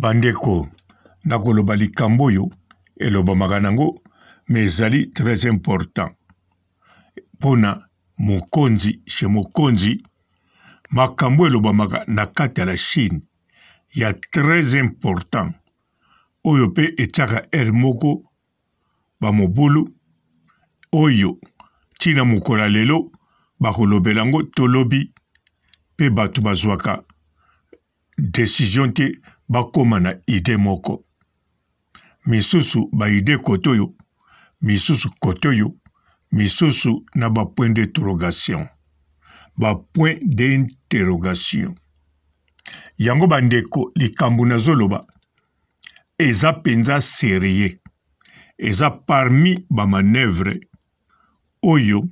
bandeko nakoloba likambo oyo elobamaka nango me ezali très important mpona mokonzi che mokonzi makambo elobamaka na kati ya la chine ya très important oyo mpe etiaka ere moko bamobulu oyo ntina mokolo ya lelo bakolobela yango tolobi mpe bato bazwaka desizio te bakóma na ide moko misusu baide kotoyo misusu kotoyo misusu na bapoint d'interrogation bapoint d'interrogation yango bandeko likambo nazoloba eza mpenza serie eza parmi bamanevre oyo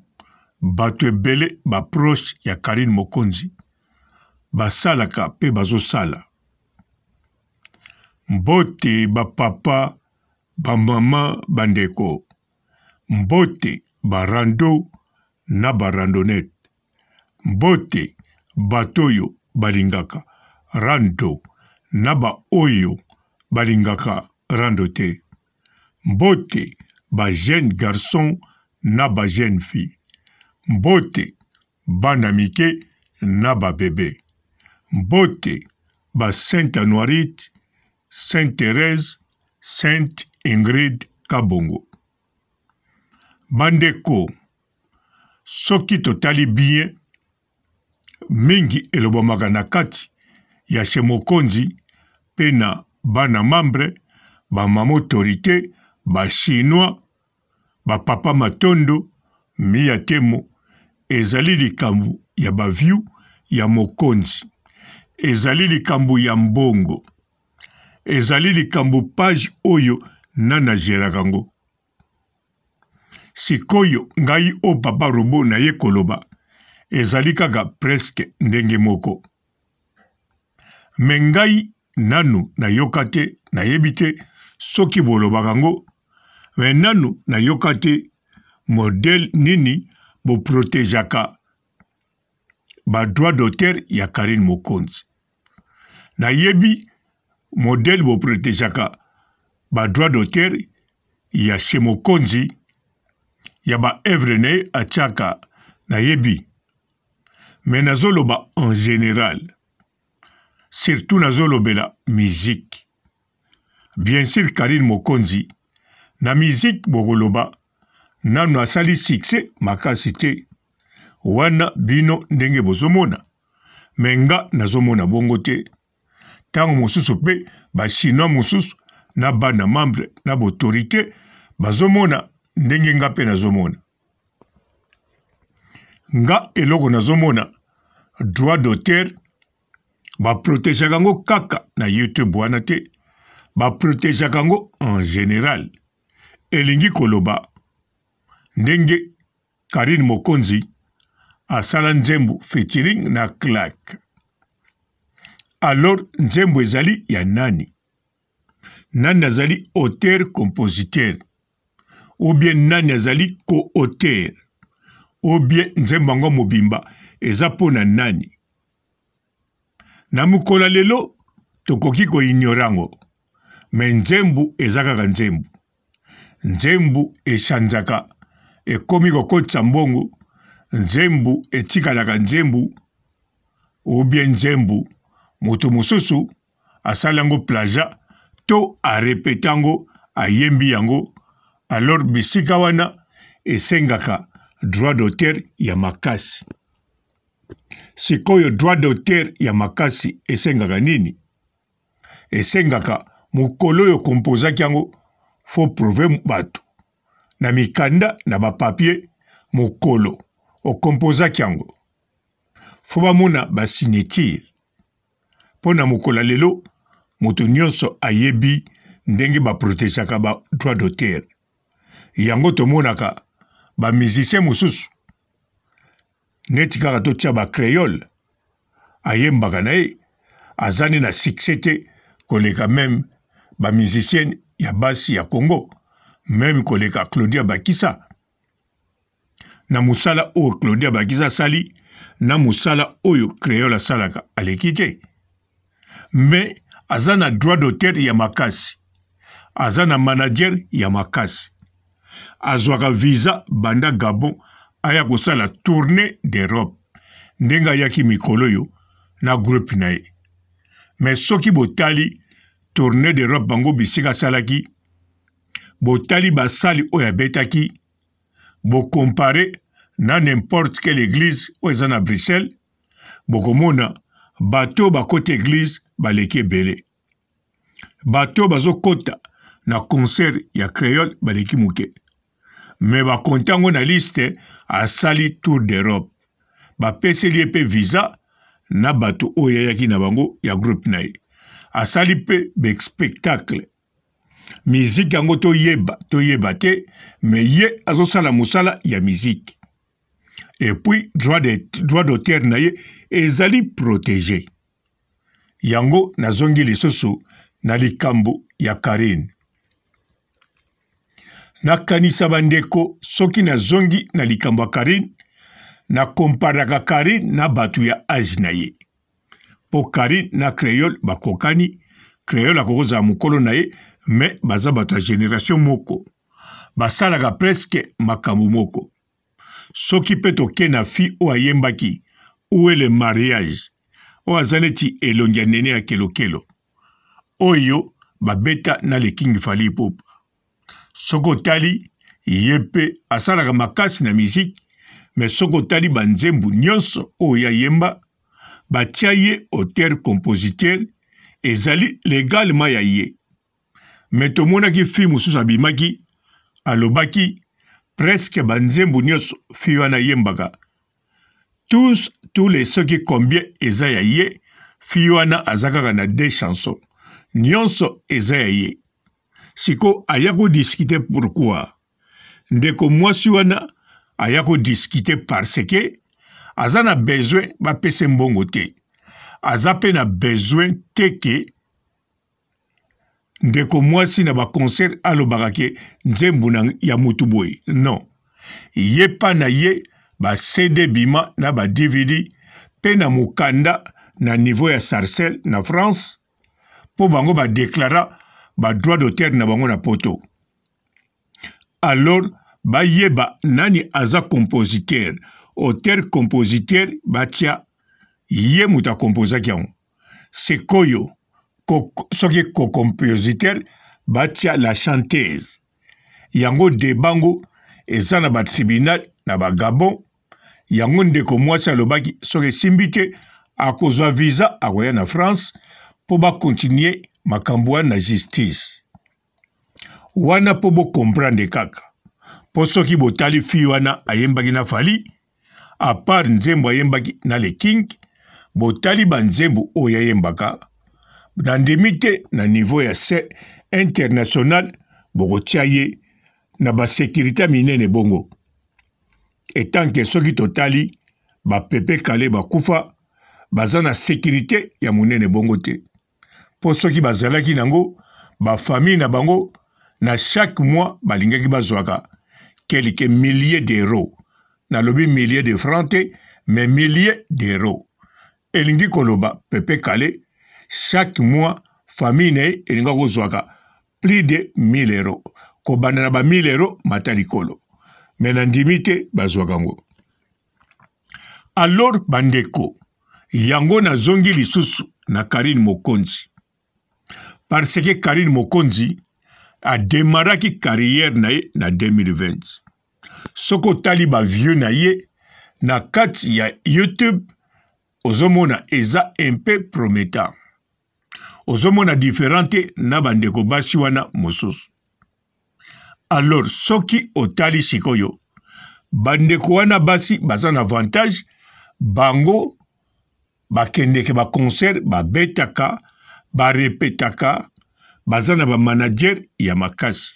bato ebele baproche ya karine mokonzi basalaka mpe bazosala mbote bapapa bamama bandeko mbote barando na barandonete mbote bato oyo balingaka rando na baoyo balingaka rando te mbote bajeune garçon na bajeune fille mbote bana mike na babebe mbote basainte anoirite sainte thérèse sainte ingrid kabongo bandeko soki totali bien mingi elobamaka na kati ya che mokonzi mpe na bana mambre bamama autorité bachinois bapapa matondo miya temo ezali likambo ya baviu ya mokonzi ezali likambo ya mbongo ezali likambo page oyo nana agelaka ngo sikoyo ngai o papa robo naye koloba ezali kaka preske ndenge moko me ngai nanu nayoka te nayebi te soki bolobaka ngo me nanu nayoka te modele nini boprotegeaka badroit d'auteur ya karine mokonzi nayebi modele boprotezaka badroit d'auteur ya se mokonzi ya baevre na ye atiaka nayebi me nazoloba en général surtout nazolobela miziki bien sur karine mokonzi na miziki bokoloba nanu asali sukse makasi te wana bino ndenge bozomona me nga nazomona bongo te ntango mosusu mpe bachinois mosusu na bana membre na botorité bazomona ndenge nga mpe nazomona nga eloko nazomona droit d'auteur baprotegeaka yango kaka na youtube wana te baprotegeaka yango en général elingi koloba ndenge karine mokonzi asala nzembo featuring na clark alors nzembo ezali ya nani nani azali auteur compositeur ou bien nani azali co-auteur ou bien nzembo yango mobimba eza mpo na nani na mokolo lelo tokoki koignora yango me nzembu eza kaka nzembu nzembu esanzaka ekomi kokotisa mbongo nzembu etikalaka nzembu ou bien nzembu moto mosusu asali yango plaja to arepete yango ayembi yango alors bisika wana esengaka droit d'auteur ya makasi sikoyo droit d'auteur ya makasi esengaka nini esengaka mokolo oyo kompozaki yango fo prouve bato na mikanda na bapapie mokolo okompozaki yango fo bamona basinitire mpo na mokolo lelo moto nyonso ayebi ndenge baprotegeaka ba droit d'auteur yango tomonaka bamizisien mosusu neti kaka totya bacréole ayembaka na ye azani na succès te koleka meme bamizisiene ya basi ya congo meme koleka claudia bakisa na mosala oyo claudia bakisa asali na mosala oyo créole asalaka aleki te me aza na droit d'auteur ya makasi aza na manager ya makasi azwaka viza banda gabon aya kosala tourne d'europe ndenge ayaki mikolo oyo na groupe na ye me soki botali tourne d'europe bango bisika asalaki botali basali oyo abetaki bokompare na nimporte quelle église oyo eza na bruxelles bokomona bato bakota eglize baleki ebele bato bazokota na concert ya créole baleki moke me bakonti yango na liste asali tour d'europe bapeseli ye mpe viza na bato oyo ayaki na bango ya groupe na ye asali mpe bespectacle miziki yango toyeba toyeba te me ye azosala mosala ya miziki epuis droit d'auteur na ye ezali protege yango nazongi lisusu na likambo ya karine nakanisa bandeko soki nazongi na likambo ya karine nakomparaka karine na bato ya age na ye mpo karine na creole bakokani creole akokozala mokolo na ye me baza bato ya generatio moko basalaka preske makambo moko soki mpe tokei na fi oyo ayembaki ue le mariage oyo aza neti elongi ya nene ya kelokelo oyo babeta na lekingi fali popa soki otali ye mpe asalaka makasi na miziki me soki otali banzembu nyonso oyo ayemba batia ye auteur compositeur ezali legalema ya ye me tomonaki fi mosusu abimaki alobaki preske banzembo nyonso fi wana ayembaka tous tous les soki combien eza ya ye fi wana aza kaka na de chanson nyonso eza ya ye siko aya kodiskite pourkui ndeko mwasi wana aya kodiskite parce ke aza na besoin bapese mbongo te aza mpe na besoin te ke ndeko mwasi na baconcert alobaka ke nzembo ya motu boye non ye mpa na ye bacd bima na badividi mpe na mokanda na niveau ya sarcel na france mpo bango badeklara badroit d'auteur na bango na poto alors bayeba nani aza compositeur auteur compositeur batia ye moto akompozaki yango sekoyo soki kocompositeur batia la chanteuse yango debango eza na batribunal na bagabon yango ndeko mwasi alobaki soki esimbi te akozwa visa akoya na france mpo bakontinue makambo wana na justice wana mpo bokomprendre kaka mpo soki botali fi wana ayembaki na fali apart nzembo ayembaki na le king botali banzembo oyo ayembaka nandimi te na niveau ya se international bokotya ye na basekurité minene bongo etanke soki totali bapepe kale bakufa baza na sekurité ya monene bongo te mpo soki bazalaki nango bafamille na bango na chaque mois balingaki bazwaka kelike millier d'euro nalobi millier de franc te me millier d'euro elingi koloba pepe kale chaque mois famille na ye elinga kozwaka plus de 1000 euro kobanda na ba 1000 euro mata likolo me na ndimi te bazwaka yango alors bandeko yango nazongi lisusu na karine mokonzi parce ke karine mokonzi ademaraki karriere na ye na 2020 soki otali bavieux na ye na kati ya youtube ozomona eza un peu prometteur ozomona diferan te na bandeko basi wana mosusu alors soki otali sikoyo bandeko wana basi baza na avantage bango bakendeke baconcert babetaka barepetaka baza na bamanager ya makasi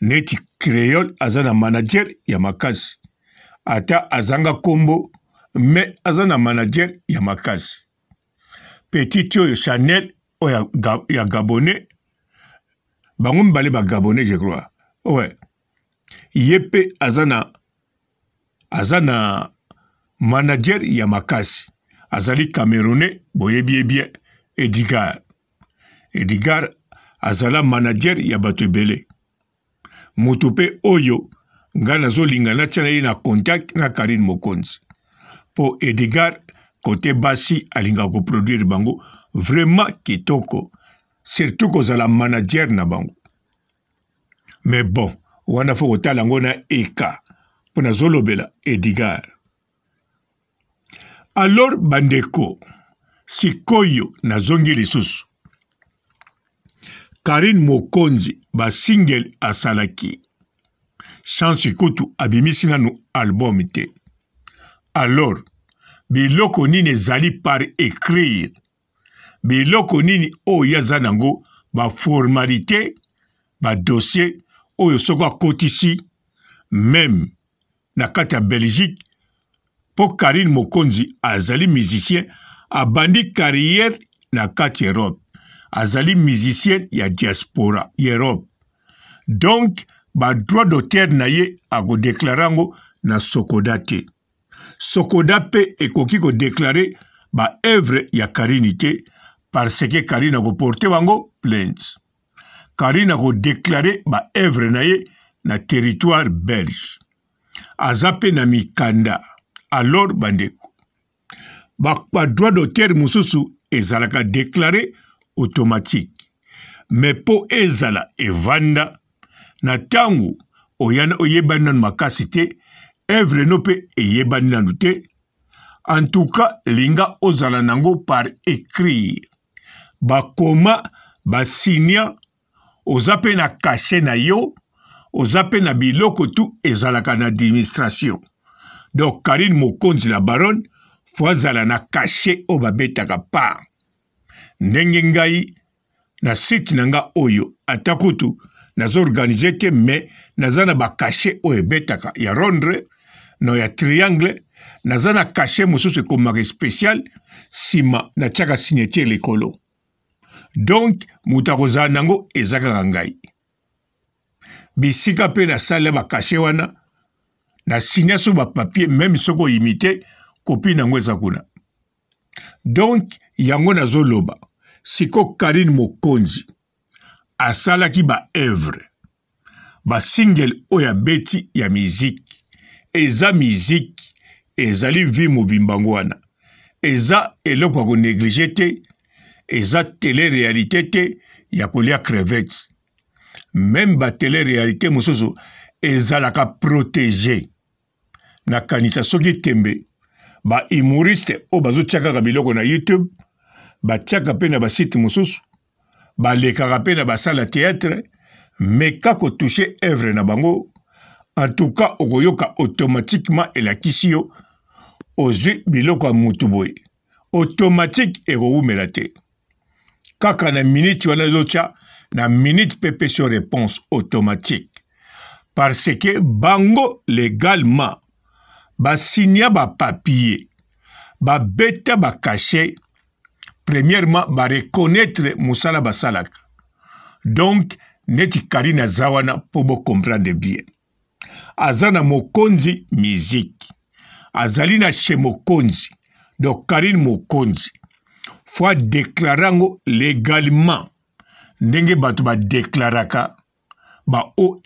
neti créole aza na manager ya makasi ata azanga nkombo me aza na manager ya makasi petite oyo chanel oyo ya gabonais bango mibale bagabonais je crois ouais ye mpe aza na aza na manager ya makasi azali camerounais boyebi ye bien edgar edgar azala manager ya bato ebele motu mpe oyo ngai nazolingana tia na ye na contact na karine mokonzi mpo edgar kote basi alingaka koproduire bango vraiment kitoko surtout kozala manager na bango mais bon wana fo kotala yango na eka mpo nazolobela edgar alors bandeko sikoyo nazongi lisusu karine mokonzi basingele asalaki chanse kutu abimisi nanu album te alors biloko nini ezali par écrire biloko nini oyo eza nango baformalité badossier oyo soki akotisi meme na kati ya belgique mpo karine mokonzi azali musicien abandi carrière na kati ya europe azali musicien ya diaspora ya europe donk badroit d'auteur na ye akodeklara yango na sokoda te sokoda mpe ekoki kodeklare baevre ya karine te parseke karine akoporte bango plainte karine akodeklare baevre na ye na territoire belge aza mpe na mikanda alor bandeko badroit d'auteur mosusu ezalaka deklare automatique me mpo ezala evanda na ntango oyebani nanu makasi te evre mpe eyebani nanu te antuka linga ozala nango par écrire bakoma basinia oza mpe na kashe na yo oza mpe na biloko tu ezalaka na administration donc karine mokonzi na baronne fo azala na kashe oyo babetaka par ndenge ngai na site na nga oyo ata kutu naza organize te me naza na bakashe oyo ebetaka ya londres no ya triangle naza na kashe mosusu ekomaka spécial nsima natiaka signature likolo donk moto akozala nango eza kaka ngai bisika mpe nasalela bakashe wana nasinya so bapapie meme soki oyimi te kopi nango eza kuna donk yango nazoloba siko karine mokonzi asalaki baevre basingle oyo abeti ya miziki eza miziki ezali vi mobimbango wana eza eloko ya koneglige te eza telerealité te ya kolia crevete meme batelerealité mosusu ezalaka protege nakanisa soki tembe bahumoriste oyo bazotia kaka biloko na youtube batiaka mpe na basite mosusu balekaka mpe na basala teatre me kaka kotushe evre na bango en tout cas okoyoka automatiquement elakisi yo ozwi biloko ya mutu boye automatike ekowumela te kaka na miniti wana ezotya na miniti mpe pesi yo réponse automatique parce ke bango légalement basinia bapapie babeta bakashe premièrement bareconnaitre mosala basalaka donc neti kari naza wana mpo bocomprendre bien aza na mokonzi miziki azali na che mokonzi donc karine mokonzi fo adeklare yango legalement ndenge bato badeklaraka ba ong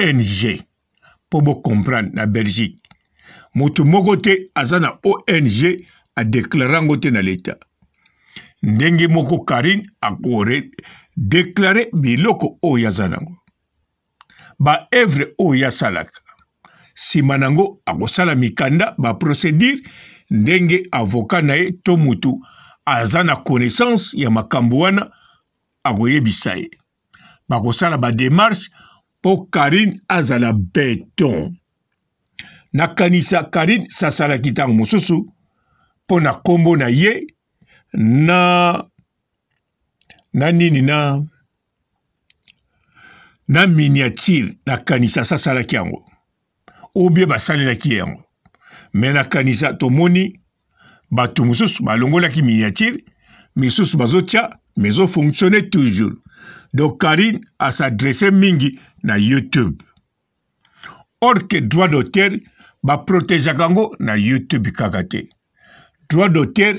mpo bokomprendre na belgique motu moko te aza na ong adeklare yango te na leta ndenge moko karine akoredeklare biloko oyo aza nango baevre oyo asalaka nsima na yango akosala mikanda baprocédure ndenge avoka na ye to motu aza na connaissance ya makambo wana akoyebisa ye bakosala bademarshe mpo karine azala beton nakanisa karine sasalaki ntango mosusu mpo na nkombo na ye na na nini na na miniature nakanisa sasalaki yango ou bien basalelaki yango me nakanisa tomoni bato mosusu balongolaki miniature misusu bazotia mais ezofonctionne toujours donc karine asadresse mingi na youtube or ke droit d'auteur baprotegeaka yango na youtube kaka te droit d'auteur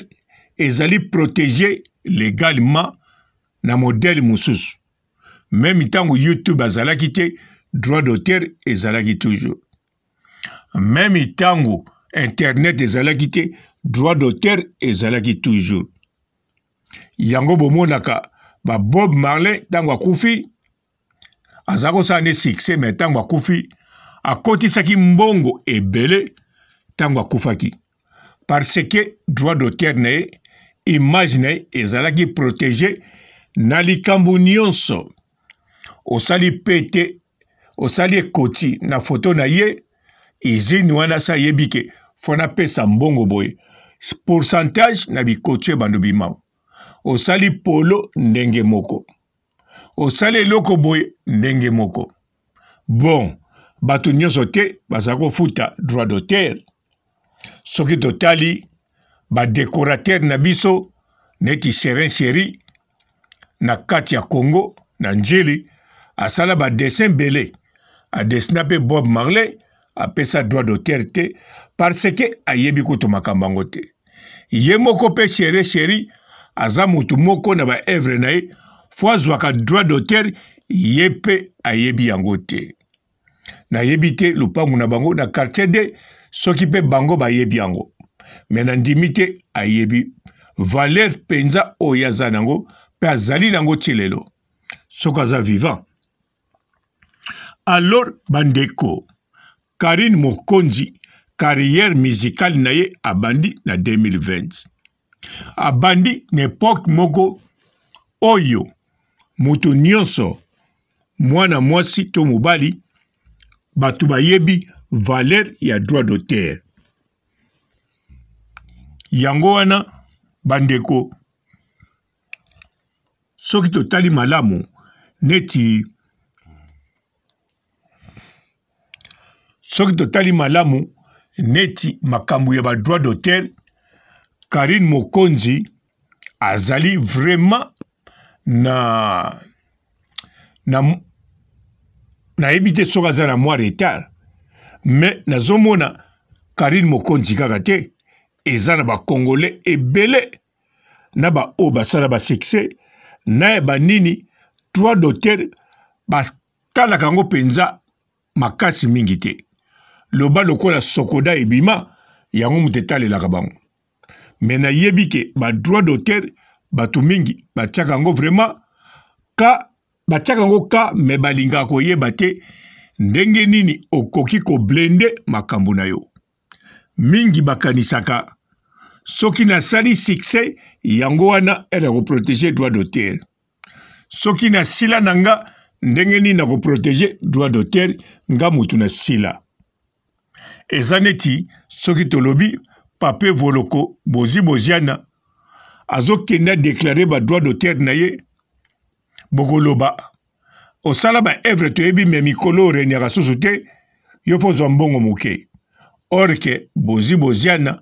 ezali protege legalement na modele mosusu meme ntango youtube azalaki te droit d'auteur ezalaki toujours meme ntango internet ezalaki te droit d'auteur ezalaki toujours yango bomonaka babob marley ntango akufi aza kosala ne succès me ntango akufi akotisaki mbongo ebele ntango akufaki parce que droit d'auteur na ye image na ye ezalaki protege na likambo nyonso osali pete osali ekoti na foto na ye izini wana asi ayebi ke fo napesa mbongo boye pourcentage na bikotio ebando bimau osali polo ndenge moko osali eloko boye ndenge moko bon bato nyonso te bazala kofuta droit d'auteur soki totali badecorateur na biso neti serin seri na kati ya congo na njili asala badessin mbele adesina mpe bob marley apesa droit d'auteur te parce ke ayebi kutu makambo yango te ye moko mpe sheri sheri aza mutu moko na baevre na ye fo azwaka droit d'auteur ye mpe ayebi yango te nayebi te lupangu na bango na quartier de soki mpe bango bayebi yango me na ndimi te ayebi valer mpenza oyo aza nango mpe azali nango ti lelo soki aza vivant alors bandeko karine mokonzi karriere musicale na ye abandi na 2020 abandi na epoke moko oyo moto nyonso mwana mwasi to mobali bato bayebi valeur ya droit d'auteur yango wana bandeko soki totali malamu neti soki totali malamu neti makambo ya badroit d'auteur karine mokonzi azali vraiment na na nayebi te soki aza na mwa retard me nazomona karine mokonzi kaka te eza na bakongole ebele na baoyo basala basuccès nayeba nini droit d'auteur batalaka yango mpenza makasi mingi te loba lokola sokoda ebima yango moto etalelaka bango me nayebi ke badroit d'auteur bato mingi batiaka yango vraiment ka batiaka yango ka me balingaka koyeba te ndenge nini okoki koblende makambo na yo mingi bakanisaka soki nasali sukse yango wana ere ya koprotege droit d'auteur soki nasila na nga ndenge nini nakoprotege droit d'auteur nga motu na sila eza neti soki tolobi pape voloko bozwi boziana azokende adeklare badroit d'auteur na ye bokoloba osala baevre toyebi me mikolo oreniaka susu te yo mpo ozwa mbongo moke orke bozwi boziana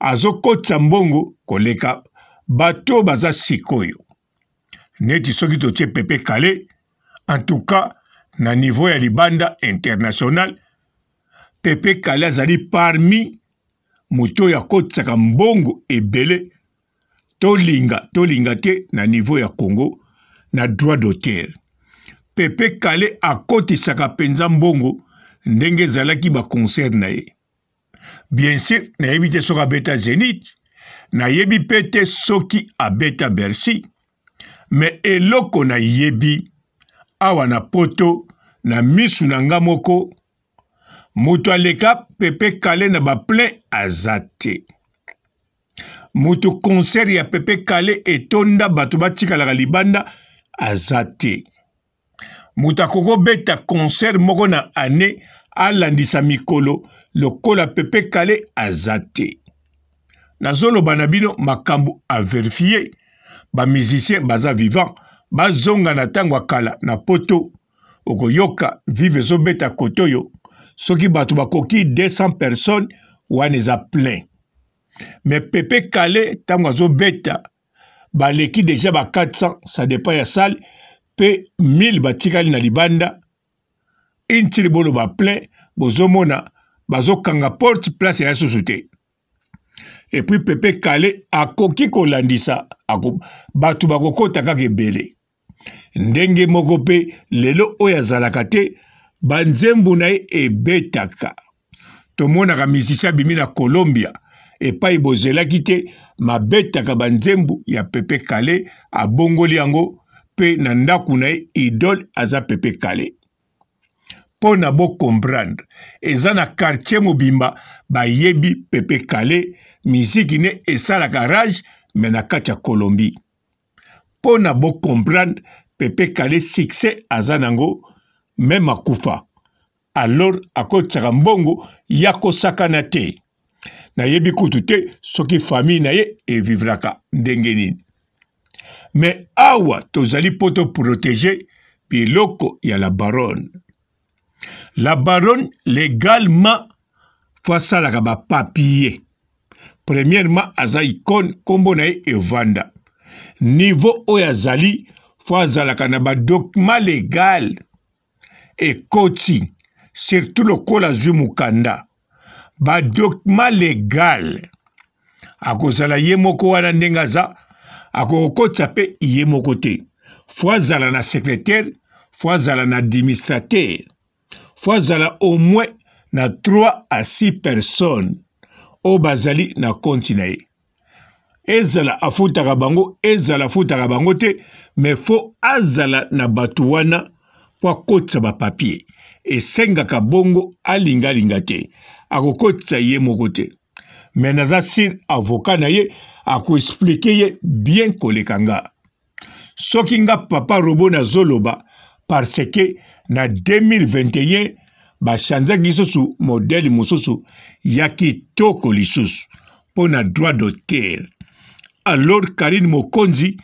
azokotisa mbongo koleka bato baza sikoyo neti soki totie pepe kale en tout cas na niveau ya libanda international pepe kale azali parmi moto oyo akotisaka mbongo ebele tolinga tolinga te na niveau ya congo na droit d'auteur pepe kale akotisaka mpenza mbongo ndenge ezalaki baconcert na ye bien sur nayebi te soki abeta zenit nayebi mpe te soki abeta bercy me eloko nayebi awa na poto na misu na nga moko moto aleka pepe kale na baplein aza te moto concert ya pepe kale etonda bato batikalaka libanda aza te moto akokobeta concert moko na ane alandisa mikolo lokola pepe kale aza te nazoloba na bino makambo averifie bamusicien baza vivant bazonga na ntango ya kala na poto okoyoka vive ezobeta kote oyo soki bato bakoki 200 personnes wana eza plein me pepe kale ntango azobeta baleki deja ba 400 ça dépend ya sale mpe 1000 batikali na libanda intili bolo baplein bozomona bazokanga porte place ya susu te epuis pepe kale akoki kolandisa bato bakokɔta kaka ebele ndenge moko mpe lelo oyo azalaka te banzembo na ye ebetaka tomonaka misisi abimi na colombia epai bozelaki te mabetaka banzembo ya pepe kale abongoli yango mpe na ndako na ye idole aza pepe kale mpo na bokomprendre eza na quartier mobimba bayebi pepe kale miziki ne esalaka rage me na kati ya colombie mpo na bokomprendre pepe kale sukse aza nango meme akufa alors akotaka mbongo ya kosakana te nayebi kutu te soki famille na ye evivraka ndenge nini me awa ah tozali mpo toprotege biloko ya la baronne la baronne legalement fo asalaka bapapie premièrement aza ikone nkombo na ye evanda niveau oyo azali fo azalaka na badokima legale ekoti surtout lokola azwi mokanda badokima legale akozala ye moko wana ndenge aza akokokotisa mpe ye moko te fo azala na secrétaire fo azala na administrateur fo azala au moins na 3 à 6 personnes oyo bazali na konti na ye ezala afutaka bango ezala afutaka bango te me fo azala na bato wana mpo akotisa bapapie esengaka bongo alingalinga te akokotisa ye moko te me naza sire avoka na ye akoexplike ye bien koleka nga soki nga papa robo nazoloba parce ke na 2021 bashanzaki lisusu modele mosusu ya kitoko lisusu mpo na droit d'auteur alors karine mokonzi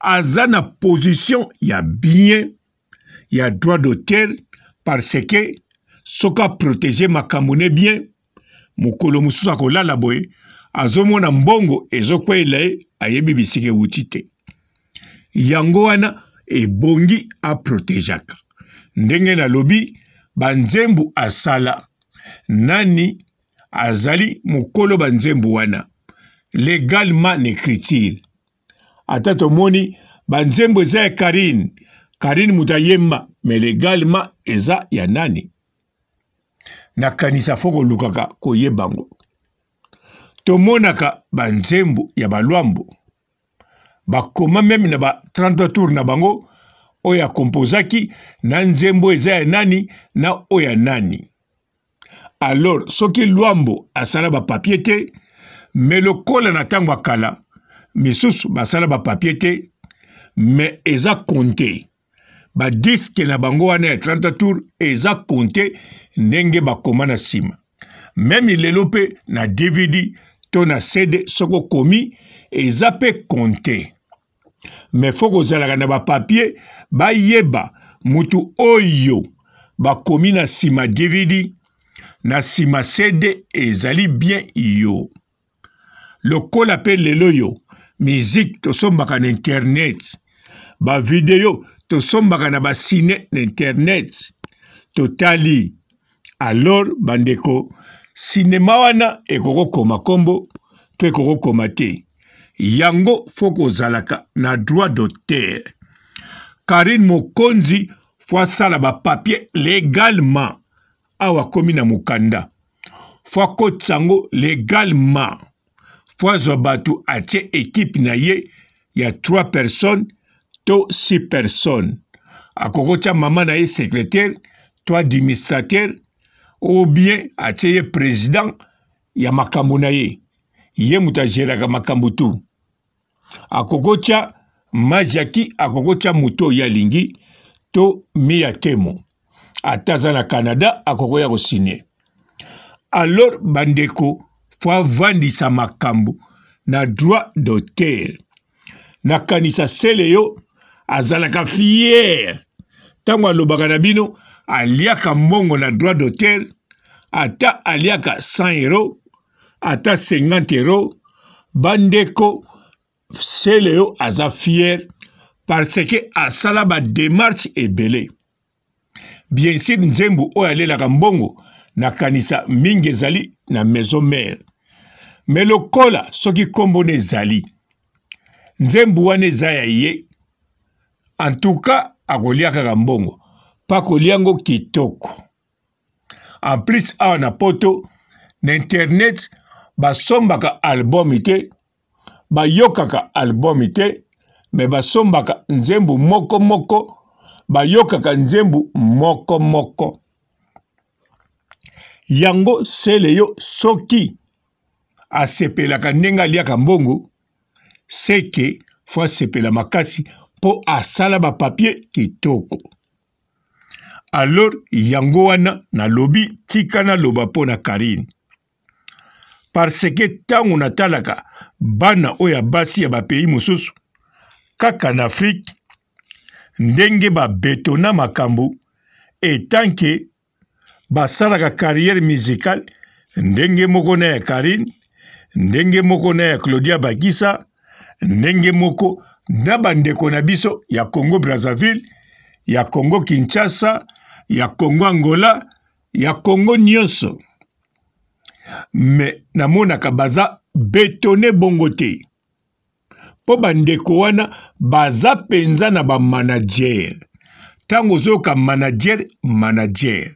aza na position ya bien il y a droit d'auteur parce que soka protéger makambo bien mokolo mosusu akolala boye azomona mbongo ezokweyela ye ayebi bisika ewuti te yango wana ebongi aprotegeaka ndenge nalobi banzembo asala nani azali mokolo banzembo wana legalement l'écriture ata tomoni banzembo eza ya karine karine mutayemba me legalema eza ya nani nakanisa fo kolukaka koyeba ngo tomonaka banzembo ya balwambo bakoma meme na ba 33 tour na bango oyo akomposaki na nzembo eza ya nani na oyo ya nani alors soki lwambo asala bapapie te me lokola na ntango ya kala misusu basala bapapie te me eza konte badiske na bango wana ya 30 tour eza konte ndenge bakoma na nsima meme lelo mpe na dvd to na cd soko komi eza mpe konte me fo kozalaka na bapapie bayeba mutu oyo bakomi na nsima dvd na nsima cd ezali bien yo lokola mpe lelo yo miziki tosombaka na internet bavideo tosombaka na basine na internet totali alor bandeko sinema wana ekokokoma nkombo mpe ekokokoma te yango fo kozalaka na droit d'auteur karine mokonzi fo asala bapapie legalement awa akomi na mokanda fo akotisa yango legalement fo azwa bato atie ekipe na ye ya 3 personnes to si personne akoko tia mama na ye secrétaire to administrateur ou bien atie ye président ya makambo na ye ye moto azeraka makambo tu akoko tia majaki akoko tia moto oyo alingi to mi ya temo ata aza na canada akoko ya kosine alors bandeko fo avandisa makambo na droit d'auteur nakanisa sele yo azalaka fiere ntango alobaka na bino aliaka mbongo na droit d'hotel ata aliaka 100 euro ata 50 euro bandeko sele oyo aza fiere parce ke asala bademarche ebele bien sur nzembo oyo alelaka mbongo nakanisa mingi ezali na maison mare me lokola soki nkombo na ezali nzembo wana eza ya ye antuka akolia kaka mbongo mpa kolia ngo kitoko en plus awa na poto na internet basombaka albumi te bayokaka albumi te me basombaka nzembu moko moko bayokaka nzembu moko moko yango sele yo soki asepelaka ndenge aliaka mbongo seke fo asepela makasi mpo asala bapapie kitoko alor yango wana nalobi tika naloba mpo na karine parce ke ntango natalaka bana oyo basi ya bapeyi mosusu kaka na afrike ndenge babetona makambo etanke basalaka carrière musicale ndenge moko na ya karine ndenge moko na ya claudia bakisa ndenge moko na bandeko na biso ya congo brazzaville ya congo kinshasa ya congo angola ya congo nyonso me namonaka baza betone bongo te mpo bandeko wana baza mpenza na bamanager ntango ozoyoka manager manager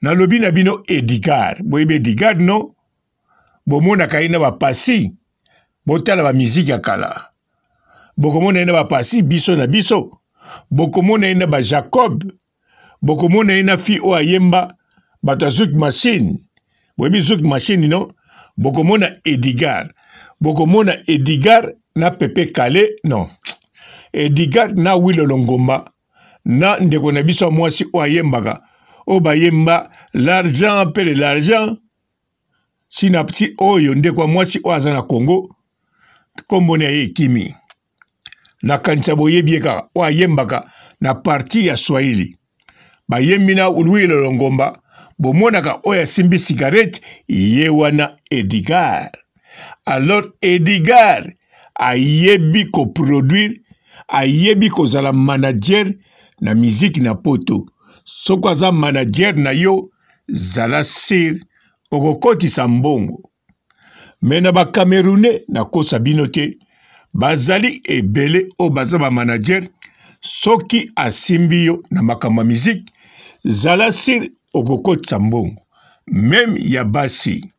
nalobi na bino edgar boyebi edgar no bomonaka ye na bapasi botala bamiziki ya kala bokomona ye na bapasi biso na biso bokomona ye na bajacob bokomona ye na fi oyo ayemba bato ya zuk machine boyebi zuk machine no bokomona edigar bokomona edigar na pepe kale non edigar na wilolo ngomba na ndeko na biso ya mwasi oyo ayembaka oyo bayemba l'argent mpe le l'argent sinapsi oyo ndeko ya mwasi oyo aza na kongo nkombone ya ye ekimi nakanisa boyebi ye kaka oyo ayembaka na parti ya swahili bayembina ulwilo longomba bomonaka oyo asimbi sigarete ye wana edgar alors edgar ayebi koproduire ayebi kozala manager na miziki na poto soki aza manager na yo zala sir okokotisa mbongo me na bacamerounais nakosa bino te bazali ebele oyo baza bamanager soki asimbi yo na makambo ya miziki zala sire okokotisa mbongo meme ya basi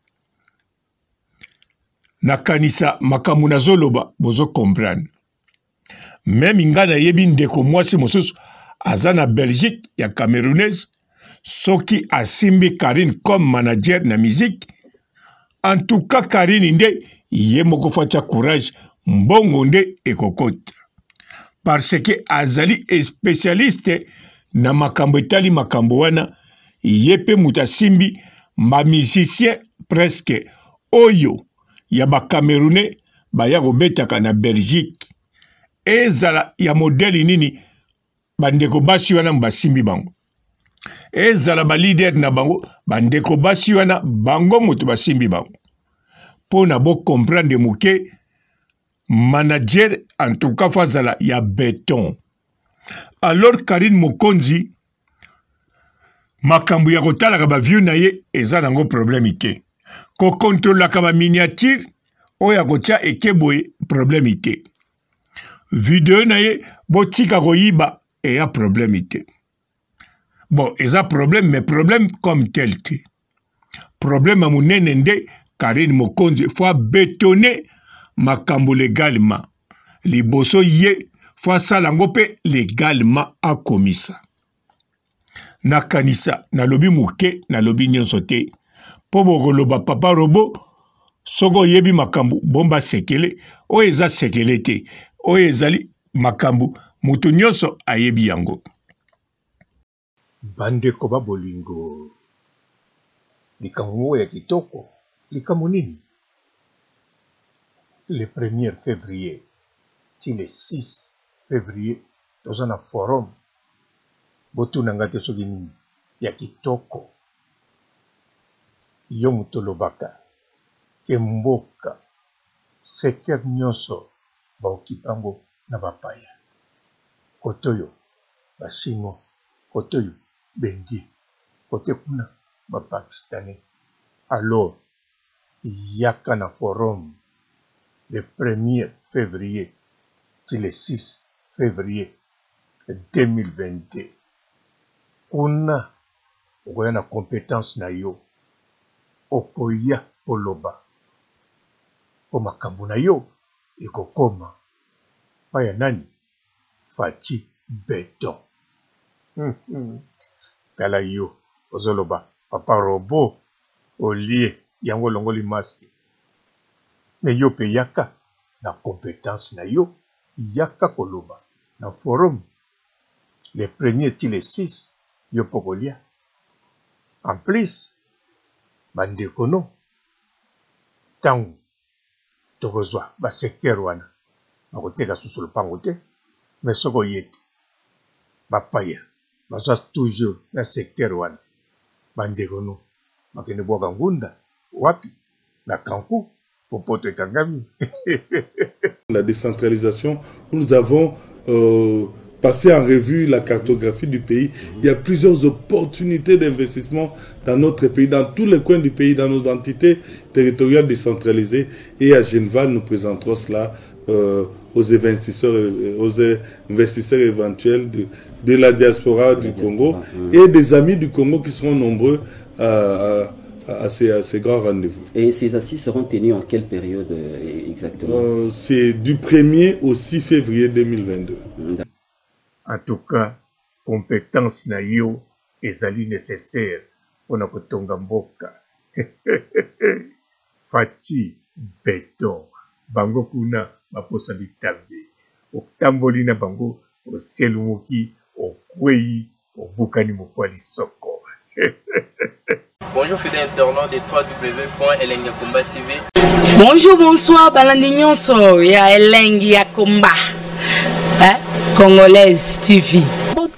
nakanisa makambo nazoloba bozokomprane meme ngai nayebi ndeko mwasi mosusu aza na belgique ya camerounaise soki asimbi karine comme manager na miziki en tout cas karine nde ye moko fo atya courage mbongo nde ekokota parce ke azali espesialiste na makambo etali makambo wana ye mpe moto asimbi bamusicien preske oyo ya bacamerounais baya kobetaka na belgique ezala ya modele nini bandeko basi wana basimbi bango ezala balider na bango bandeko basi wana bango moto basimbi bango mpo na bokomprendre moke manager antukafu azala ya beton alors karine mokonzi makambo ya kotalaka bavieux na ye eza nango probleme te kokontrolaka baminiature oyo akotya ekeboye probleme te video na ye botika koyiba eya probleme te bon eza problème mais problème comme tel te problème ya monene nde karine mokonzi fo abetone makambo legalema liboso ye fo asala yango mpe legalema akomisa nakanisa nalobi moke nalobi nyonso te mpo bokoloba papa robo soki oyebi makambo bomba sekele oyo eza sekele te oyo ezali makambo moto nyonso ayebi yango bandeko ba bolingo likambo moko ya kitoko likambo nini le 1er février ti le 6 février toza na forum botuna ngai te soki nini ya kitoko yomu tolobaka ke mboka secteur nyonso baokipango na bapaya kote oyo bachinois kote oyo bengi kote kuna bapakistanais alors yaka na forum le 1er février, c'est le 6 février 2022. Kuna okoya na compétence na yo okoya poloba, oma makambo na yo ekokoma koma, nani faci beton Hm hum. tala yo ozoloba papa robot olie yango longoli maske me yo pe yaka na compétence na yo yaka koloba na forum le premier ti le 6 yo mpo kolia en plus tang no ntango ba secteur wana bakoteka susu pango te me yete oye te ba baza toujours na secteur wana bandeko no makene boka ngunda wapi na kanku porter Kangami. la décentralisation, nous avons euh, passé en revue la cartographie du pays. Il y a plusieurs opportunités d'investissement dans notre pays, dans tous les coins du pays, dans nos entités territoriales décentralisées. Et à Genève, nous présenterons cela euh, aux investisseurs, euh, aux investisseurs éventuels de, la diaspora du Congo hein. et des amis du Congo qui seront nombreux à à ces, grand grands rendez-vous. Et ces assises seront tenues en quelle période euh, exactement euh, C'est du 1er au 6 février 2022. Hmm, en tout cas, compétence naïo yo ezali nécessaire pour kotonga mboka fati beton bango kuna baposa bitabe otamboli na bango au okwei au mokwa soko. Bonjour fidèle internaute de www.elengiakomba TV. Bonjour, bonsoir, balandignonso, ya Kumba hein, congolaise TV.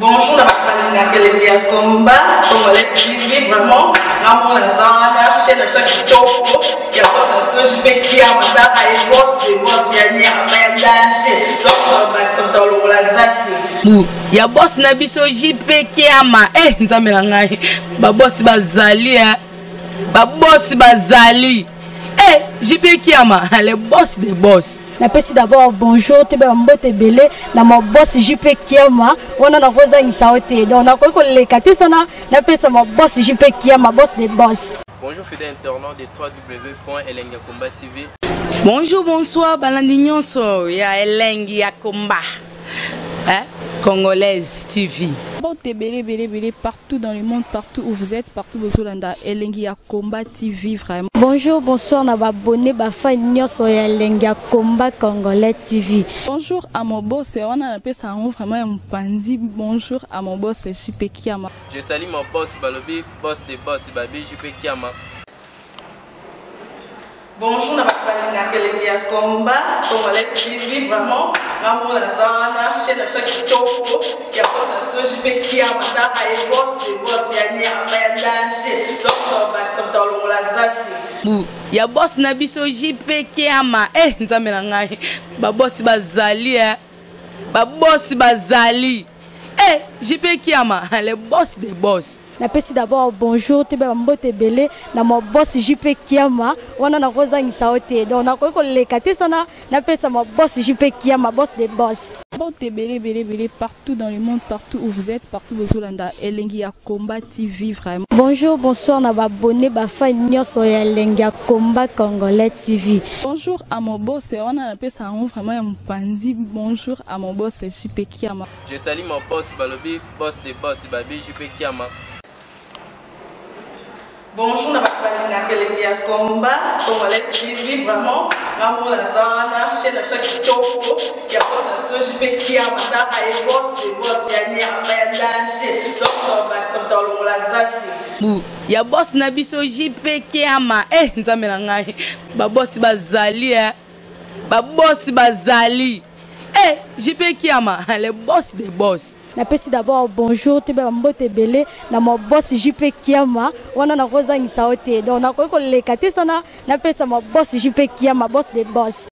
bonjour na bato balinga kelende ya komba congolais tv vraiment ngamona eza wana chaine na biso ya kitoko ya bos na biso jipekia mataka ye bos de bos ya nyerama ya dage donc bakisa moto balongola zaki ya bosi na biso jipekiama e eh, nzambe na ngai babosi bazali babosi bazali et eh, JP Kiama, le boss des boss. Na pesi d'abord bonjour tebe mbote belé na mon boss JP Kiama wana na koza isaote donc na ko le katisana na pesi mon boss JP Kiama boss des boss. Bonjour fidèle internaute de www.elengakomba TV. Bonjour bonsoir balandi nyonso ya Elengi ya Komba. Hein? Eh? Congolaise TV. partout dans le monde, partout où vous êtes, partout où vous êtes, Elengi Combat TV, vraiment. Bonjour, bonsoir, on a abonné à Elengi Combat Congolais TV. Bonjour à mon boss, on a appelé ça vraiment un pandi. Bonjour à mon boss, Jipe Kiama. Je salue mon boss, Balobi, boss de boss, Babi, Jipe Kiama. bonjour na bato balinga kelenge ya komba congolais tv vraiment ngamona aza wana chaine na biso kitoko ya bos na biso jp kia mataka ye bos de bos ya nyama ya danger donc tobakisa moto alongola zaki ya bosi na biso jp kiama e eh, nzambe na ngai babosi bazali e babosi bazali e eh, jp kiama le bos de bos napesi d'abord bonjour toyeba bambote ebele na mabosi ju mpe kiama wana nakozangisa yo te donc nakoki koleka te sana napesa mabosi ju mpe kiama bosi de bosi bote ebele ebele ebele partout dans le monde partout où vous êtes partout bozolanda elengi ya combat tv vraiment bonjour bonsoir na babone bafani nyonso ya elengi ya combat congolais tv bonjour à mon boss wana napesa yango vraiment ya mopanzi bonjour à mon boss jupe kiama je sali mon boss balobi boss de boss babi jupe kiama bonjour na bato balinga kelenge ya komba congolais tv vraiment ngambo naza wana chaine na biso ya kitoko ya bos na biso jipe kiama ntaka ye bos de bos ya nyama ya danger donc bakisa moto alongola zaki ya bosi na biso jipe kiama e nzambe na ngai babosi bazali e babosi bazali e eh, jipe kiama le bos de bos napesi d'abord bonjour toyebaka mbote ebele na mabosi ju mpe kiama wana nakozangisa yo te donc nakoki koleka te sana napesa mabosi ju mpe kiama bosi de bosi